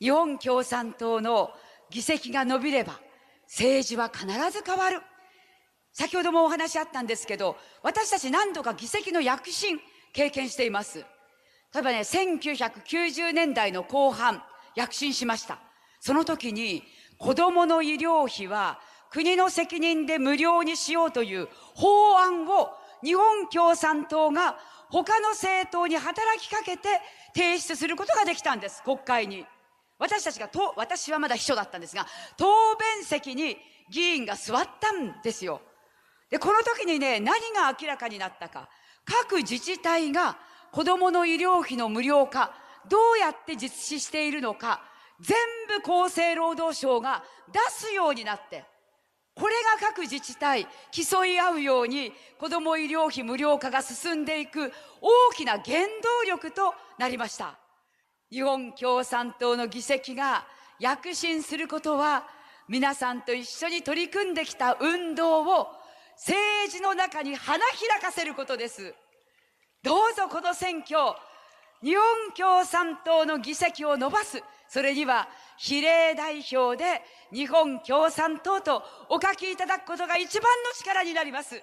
日本共産党の議席が伸びれば、政治は必ず変わる。先ほどもお話あったんですけど、私たち何度か議席の躍進、経験しています。例えばね、1990年代の後半、躍進しました。その時に、子供の医療費は国の責任で無料にしようという法案を日本共産党が他の政党に働きかけて提出することができたんです、国会に。私たちがと、私はまだ秘書だったんですが、答弁席に議員が座ったんですよ。で、この時にね、何が明らかになったか。各自治体が子供の医療費の無料化、どうやって実施しているのか、全部厚生労働省が出すようになって、これが各自治体競い合うように子ども医療費無料化が進んでいく大きな原動力となりました。日本共産党の議席が躍進することは、皆さんと一緒に取り組んできた運動を政治の中に花開かせることです。どうぞこの選挙、日本共産党の議席を伸ばす。それには比例代表で日本共産党とお書きいただくことが一番の力になります。